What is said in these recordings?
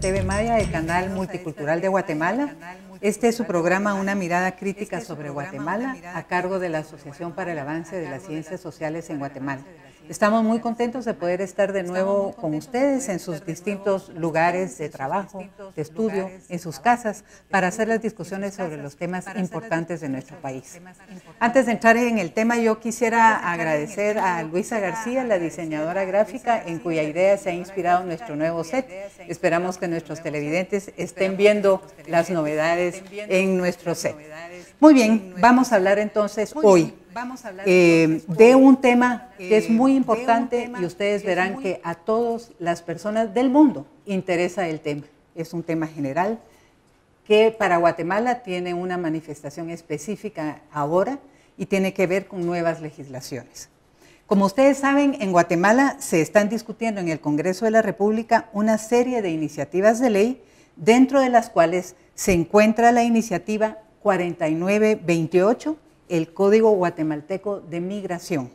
TV Maya, el canal multicultural de Guatemala. Este es su programa Una mirada crítica este sobre Guatemala a cargo de la Asociación para el Avance de las Ciencias Sociales en Guatemala. Estamos muy contentos de poder estar de nuevo con ustedes en sus distintos lugares de trabajo, de estudio, en sus casas, para hacer las discusiones sobre los temas importantes de nuestro país. Antes de entrar en el tema, yo quisiera agradecer a Luisa García, la diseñadora gráfica, en cuya idea se ha inspirado nuestro nuevo set. Esperamos que nuestros televidentes estén viendo las novedades en nuestro set. Muy bien, vamos a hablar entonces hoy Vamos a hablar eh, de un tema que es eh, muy importante y ustedes verán que a todas las personas del mundo interesa el tema. Es un tema general que para Guatemala tiene una manifestación específica ahora y tiene que ver con nuevas legislaciones. Como ustedes saben, en Guatemala se están discutiendo en el Congreso de la República una serie de iniciativas de ley, dentro de las cuales se encuentra la iniciativa 4928 el Código Guatemalteco de Migración.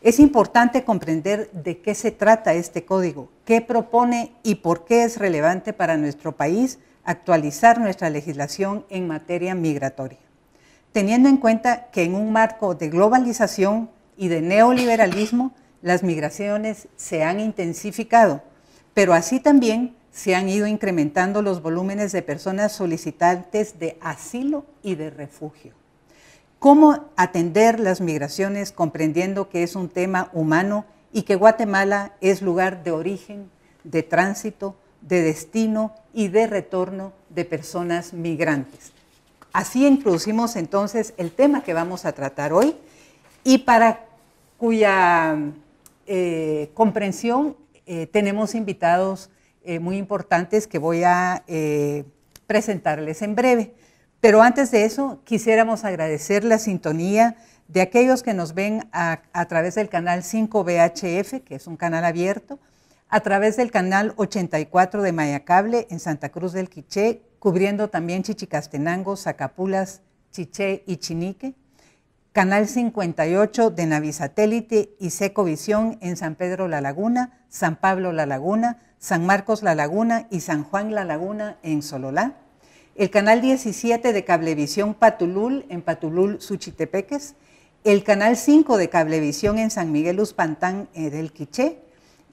Es importante comprender de qué se trata este código, qué propone y por qué es relevante para nuestro país actualizar nuestra legislación en materia migratoria, teniendo en cuenta que en un marco de globalización y de neoliberalismo, las migraciones se han intensificado, pero así también se han ido incrementando los volúmenes de personas solicitantes de asilo y de refugio cómo atender las migraciones comprendiendo que es un tema humano y que Guatemala es lugar de origen, de tránsito, de destino y de retorno de personas migrantes. Así introducimos entonces el tema que vamos a tratar hoy y para cuya eh, comprensión eh, tenemos invitados eh, muy importantes que voy a presentarles en breve. Pero antes de eso, quisiéramos agradecer la sintonía de aquellos que nos ven a, través del canal 5 bhf que es un canal abierto, a través del canal 84 de Mayacable en Santa Cruz del Quiché, cubriendo también Chichicastenango, Zacapulas, Chiché y Chinique, canal 58 de Navisatélite y Secovisión en San Pedro La Laguna, San Pablo La Laguna, San Marcos La Laguna y San Juan La Laguna en Sololá el canal 17 de Cablevisión Patulul en Patulul, Suchitepeques, el canal 5 de Cablevisión en San Miguel Uspantán eh, del Quiché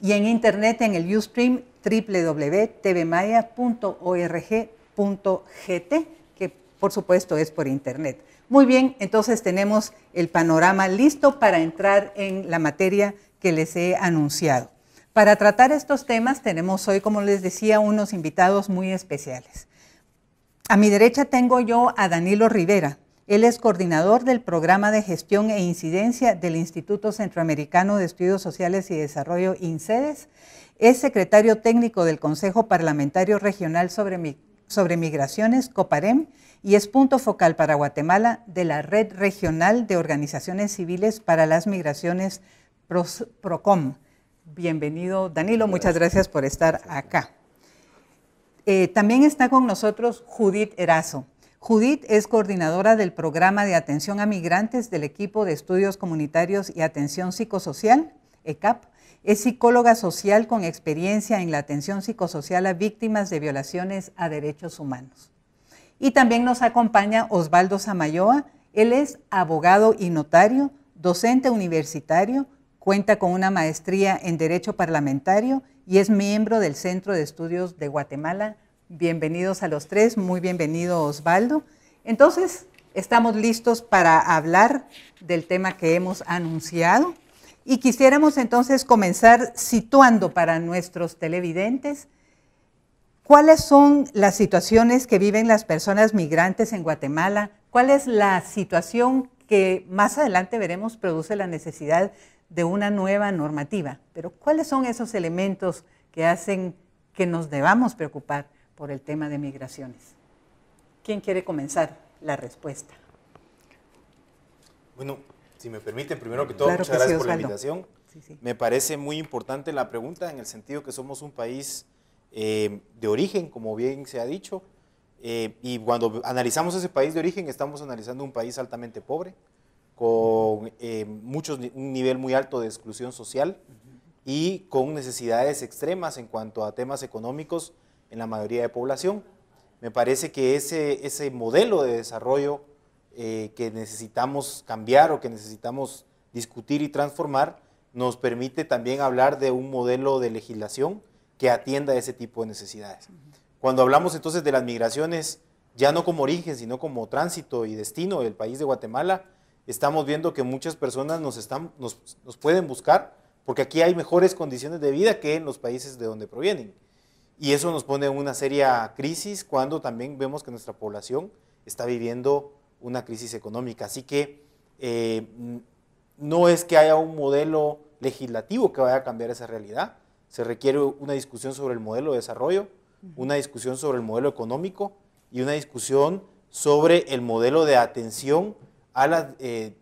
y en internet en el Ustream www.tvmaya.org.gt, que por supuesto es por internet. Muy bien, entonces tenemos el panorama listo para entrar en la materia que les he anunciado. Para tratar estos temas tenemos hoy, como les decía, unos invitados muy especiales. A mi derecha tengo yo a Danilo Rivera. Él es coordinador del programa de gestión e incidencia del Instituto Centroamericano de Estudios Sociales y Desarrollo, INSEDES. Es secretario técnico del Consejo Parlamentario Regional sobre, sobre Migraciones, COPAREM, y es punto focal para Guatemala de la Red Regional de Organizaciones Civiles para las Migraciones, PROCOM. Bienvenido, Danilo. Muchas gracias por estar acá. Eh, también está con nosotros Judith Erazo. Judith es coordinadora del programa de atención a migrantes del equipo de estudios comunitarios y atención psicosocial, ECAP. Es psicóloga social con experiencia en la atención psicosocial a víctimas de violaciones a derechos humanos. Y también nos acompaña Osvaldo Samayoa. Él es abogado y notario, docente universitario, cuenta con una maestría en Derecho Parlamentario y es miembro del Centro de Estudios de Guatemala. Bienvenidos a los tres, muy bienvenido Osvaldo. Entonces, estamos listos para hablar del tema que hemos anunciado y quisiéramos entonces comenzar situando para nuestros televidentes cuáles son las situaciones que viven las personas migrantes en Guatemala, cuál es la situación que más adelante veremos produce la necesidad de una nueva normativa. Pero ¿cuáles son esos elementos que hacen que nos debamos preocupar por el tema de migraciones? ¿Quién quiere comenzar la respuesta? Bueno, si me permiten, primero que todo, muchas gracias por la invitación. Me parece muy importante la pregunta en el sentido que somos un país eh, de origen, como bien se ha dicho, eh, y cuando analizamos ese país de origen estamos analizando un país altamente pobre, eh, muchos, un nivel muy alto de exclusión social y con necesidades extremas en cuanto a temas económicos en la mayoría de población. Me parece que ese, ese modelo de desarrollo eh, que necesitamos cambiar o que necesitamos discutir y transformar nos permite también hablar de un modelo de legislación que atienda ese tipo de necesidades. Cuando hablamos entonces de las migraciones, ya no como origen, sino como tránsito y destino del país de Guatemala, estamos viendo que muchas personas nos, están, nos, pueden buscar porque aquí hay mejores condiciones de vida que en los países de donde provienen. Y eso nos pone en una seria crisis cuando también vemos que nuestra población está viviendo una crisis económica. Así que eh, no es que haya un modelo legislativo que vaya a cambiar esa realidad. Se requiere una discusión sobre el modelo de desarrollo, una discusión sobre el modelo económico y una discusión sobre el modelo de atención a las, eh,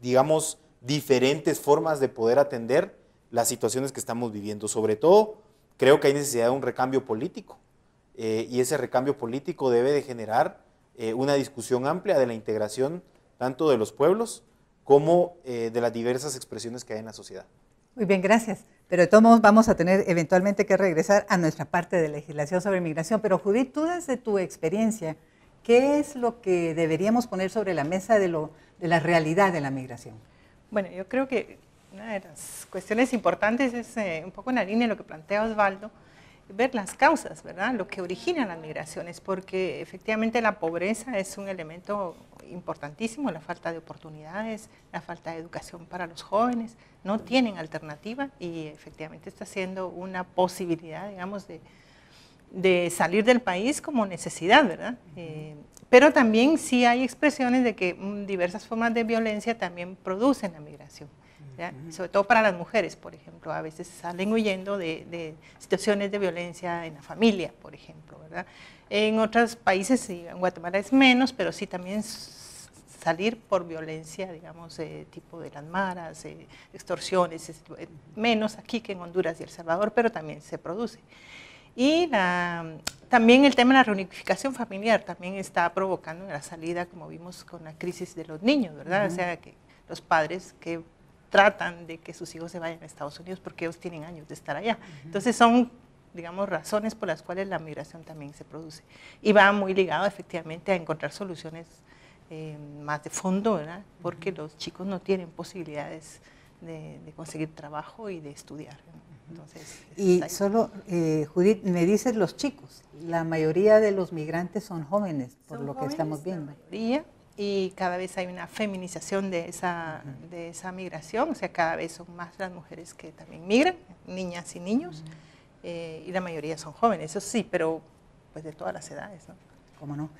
digamos, diferentes formas de poder atender las situaciones que estamos viviendo. Sobre todo, creo que hay necesidad de un recambio político eh, y ese recambio político debe de generar eh, una discusión amplia de la integración tanto de los pueblos como de las diversas expresiones que hay en la sociedad. Muy bien, gracias. Pero de todos modos vamos a tener eventualmente que regresar a nuestra parte de legislación sobre migración. Pero Judith, tú desde tu experiencia, ¿Qué es lo que deberíamos poner sobre la mesa de, lo, de la realidad de la migración? Bueno, yo creo que una de las cuestiones importantes es eh, un poco en la línea de lo que plantea Osvaldo, ver las causas, ¿verdad? Lo que origina las migraciones, porque efectivamente la pobreza es un elemento importantísimo, la falta de oportunidades, la falta de educación para los jóvenes, no tienen alternativa y efectivamente está siendo una posibilidad, digamos, de, de salir del país como necesidad, ¿verdad? Eh, pero también sí hay expresiones de que mm, diversas formas de violencia también producen la migración, ¿verdad? sobre todo para las mujeres, por ejemplo, a veces salen huyendo de, situaciones de violencia en la familia, por ejemplo, ¿verdad? En otros países, en Guatemala es menos, pero sí también salir por violencia, digamos, tipo de las maras, eh, extorsiones, eh, menos aquí que en Honduras y El Salvador, pero también se produce. Y la, también el tema de la reunificación familiar también está provocando la salida, como vimos con la crisis de los niños, ¿verdad? O sea, que los padres que tratan de que sus hijos se vayan a Estados Unidos porque ellos tienen años de estar allá. Entonces son digamos, razones por las cuales la migración también se produce. Y va muy ligado efectivamente a encontrar soluciones eh, más de fondo, ¿verdad? Porque los chicos no tienen posibilidades de, de conseguir trabajo y de estudiar. Entonces, y solo, eh, Judith, me dices los chicos, la mayoría de los migrantes son jóvenes, por lo que estamos viendo. Mayoría, y cada vez hay una feminización de esa, de esa migración, o sea, cada vez son más las mujeres que también migran, niñas y niños, eh, y la mayoría son jóvenes, eso sí, pero pues de todas las edades, ¿no? ¿Cómo no?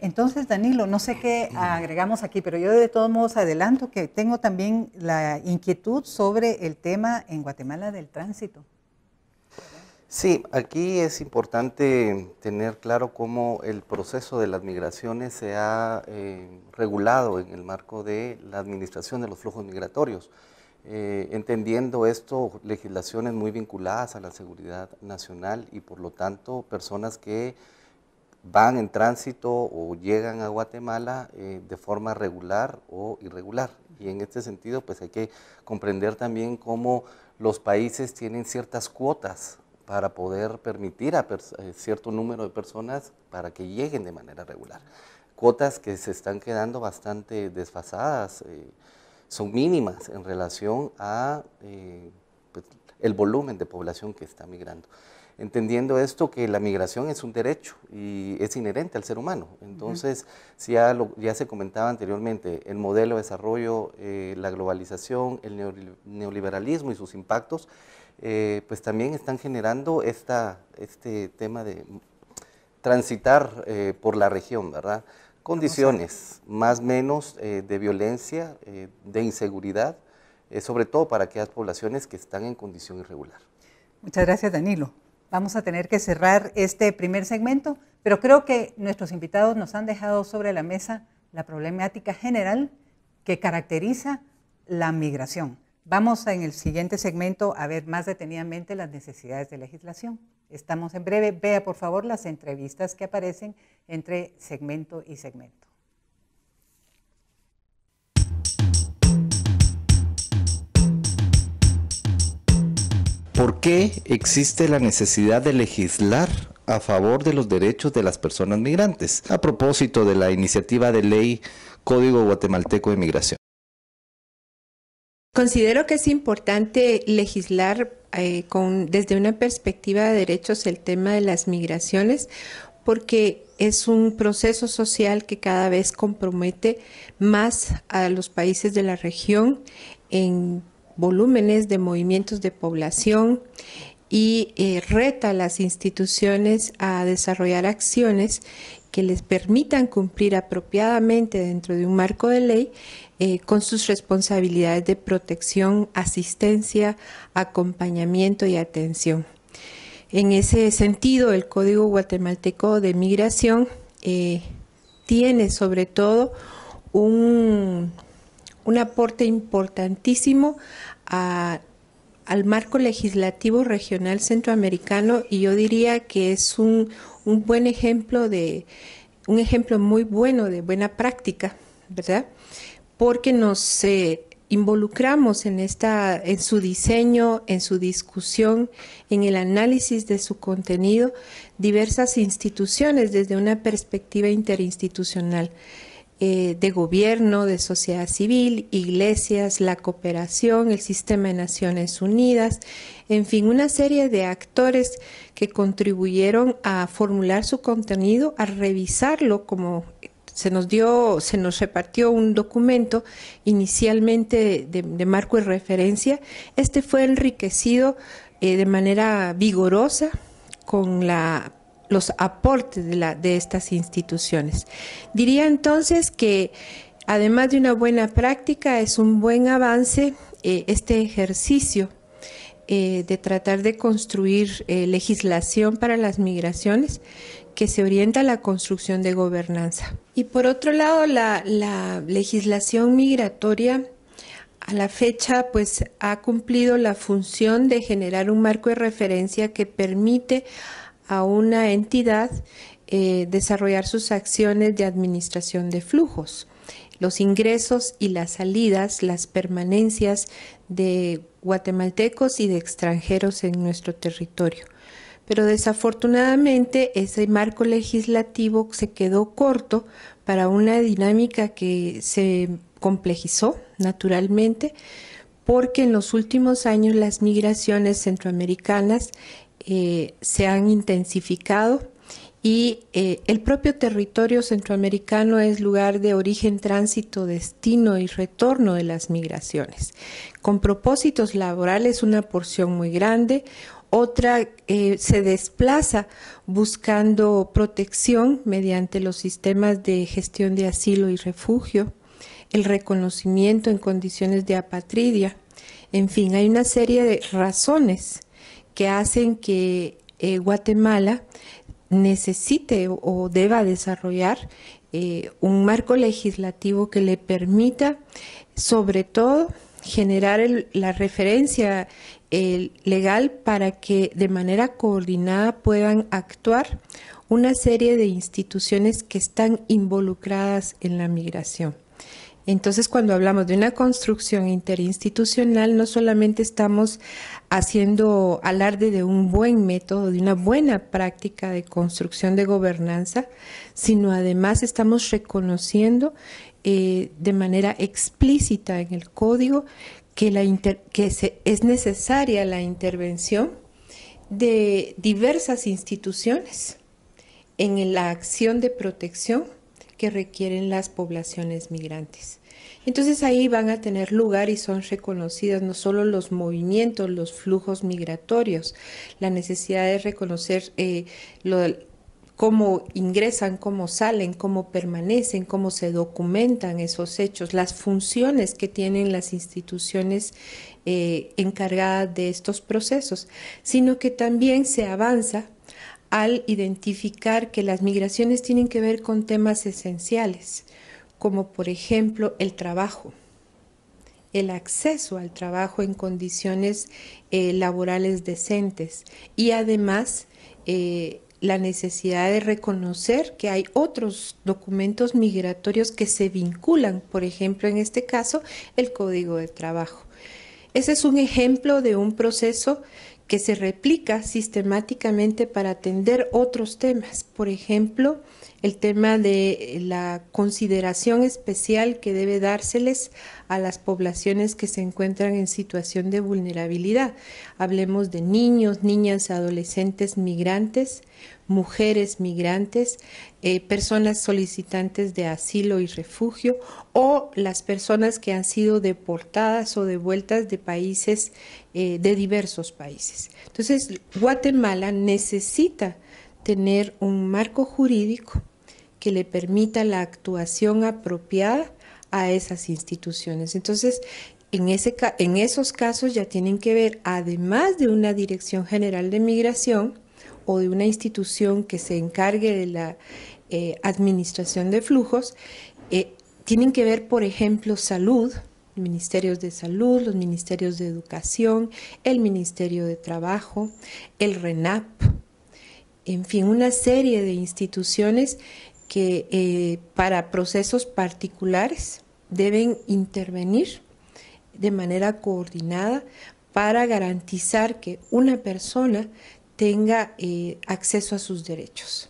Entonces, Danilo, no sé qué agregamos aquí, pero yo de todos modos adelanto que tengo también la inquietud sobre el tema en Guatemala del tránsito. Sí, aquí es importante tener claro cómo el proceso de las migraciones se ha eh, regulado en el marco de la administración de los flujos migratorios, eh, entendiendo esto legislaciones muy vinculadas a la seguridad nacional y por lo tanto personas que van en tránsito o llegan a Guatemala eh, de forma regular o irregular. Y en este sentido, pues hay que comprender también cómo los países tienen ciertas cuotas para poder permitir a eh, cierto número de personas para que lleguen de manera regular. Cuotas que se están quedando bastante desfasadas, eh, son mínimas en relación a pues, el volumen de población que está migrando entendiendo esto que la migración es un derecho y es inherente al ser humano. Entonces, si ya, lo, se comentaba anteriormente, el modelo de desarrollo, eh, la globalización, el neoliberalismo y sus impactos, eh, pues también están generando esta, este tema de transitar eh, por la región, ¿verdad? Condiciones más o menos de violencia, de inseguridad, sobre todo para aquellas poblaciones que están en condición irregular. Muchas gracias, Danilo vamos a tener que cerrar este primer segmento, pero creo que nuestros invitados nos han dejado sobre la mesa la problemática general que caracteriza la migración. Vamos en el siguiente segmento a ver más detenidamente las necesidades de legislación. Estamos en breve. Vea, por favor, las entrevistas que aparecen entre segmento y segmento. ¿Por qué existe la necesidad de legislar a favor de los derechos de las personas migrantes? A propósito de la iniciativa de ley Código Guatemalteco de Migración. Considero que es importante legislar eh, con, desde una perspectiva de derechos el tema de las migraciones porque es un proceso social que cada vez compromete más a los países de la región en volúmenes de movimientos de población y eh, reta a las instituciones a desarrollar acciones que les permitan cumplir apropiadamente dentro de un marco de ley eh, con sus responsabilidades de protección, asistencia, acompañamiento y atención. En ese sentido, el Código Guatemalteco de Migración eh, tiene sobre todo un un aporte importantísimo al marco legislativo regional centroamericano y yo diría que es un, buen ejemplo de un ejemplo muy bueno de buena práctica, ¿verdad? Porque nos eh, involucramos en esta en su diseño, en su discusión, en el análisis de su contenido diversas instituciones desde una perspectiva interinstitucional. Eh, de gobierno, de sociedad civil, iglesias, la cooperación, el sistema de Naciones Unidas, en fin, una serie de actores que contribuyeron a formular su contenido, a revisarlo como se nos dio, se nos repartió un documento inicialmente de, marco y referencia. Este fue enriquecido eh, de manera vigorosa con la los aportes de, estas instituciones. Diría entonces que además de una buena práctica, es un buen avance eh, este ejercicio eh, de tratar de construir eh, legislación para las migraciones que se orienta a la construcción de gobernanza. Y por otro lado, la, la legislación migratoria a la fecha pues ha cumplido la función de generar un marco de referencia que permite a una entidad eh, desarrollar sus acciones de administración de flujos, los ingresos y las salidas, las permanencias de guatemaltecos y de extranjeros en nuestro territorio. Pero desafortunadamente ese marco legislativo se quedó corto para una dinámica que se complejizó naturalmente porque en los últimos años las migraciones centroamericanas eh, se han intensificado y eh, el propio territorio centroamericano es lugar de origen, tránsito, destino y retorno de las migraciones, con propósitos laborales una porción muy grande, otra eh, se desplaza buscando protección mediante los sistemas de gestión de asilo y refugio, el reconocimiento en condiciones de apatridia, en fin, hay una serie de razones que hacen que eh, Guatemala necesite o deba desarrollar eh, un marco legislativo que le permita, sobre todo, generar la referencia legal para que de manera coordinada puedan actuar una serie de instituciones que están involucradas en la migración. Entonces, cuando hablamos de una construcción interinstitucional, no solamente estamos haciendo alarde de un buen método, de una buena práctica de construcción de gobernanza, sino además estamos reconociendo eh, de manera explícita en el código que, es necesaria la intervención de diversas instituciones en la acción de protección que requieren las poblaciones migrantes. Entonces ahí van a tener lugar y son reconocidas no solo los movimientos, los flujos migratorios, la necesidad de reconocer eh, cómo ingresan, cómo salen, cómo permanecen, cómo se documentan esos hechos, las funciones que tienen las instituciones eh, encargadas de estos procesos, sino que también se avanza al identificar que las migraciones tienen que ver con temas esenciales, como por ejemplo el trabajo, el acceso al trabajo en condiciones eh, laborales decentes y además eh, la necesidad de reconocer que hay otros documentos migratorios que se vinculan, por ejemplo, en este caso, el Código de Trabajo. Ese es un ejemplo de un proceso que se replica sistemáticamente para atender otros temas, por ejemplo, el tema de la consideración especial que debe dárseles a las poblaciones que se encuentran en situación de vulnerabilidad. Hablemos de niños, niñas, adolescentes, migrantes, mujeres migrantes, eh, personas solicitantes de asilo y refugio o las personas que han sido deportadas o devueltas de países, eh, de diversos países. Entonces, Guatemala necesita tener un marco jurídico que le permita la actuación apropiada a esas instituciones. Entonces, en, ese, en esos casos ya tienen que ver, además de una Dirección General de Migración, o de una institución que se encargue de la eh, administración de flujos, eh, tienen que ver, por ejemplo, salud, ministerios de salud, los ministerios de educación, el Ministerio de Trabajo, el RENAP, en fin, una serie de instituciones que eh, para procesos particulares deben intervenir de manera coordinada para garantizar que una persona tenga eh, acceso a sus derechos.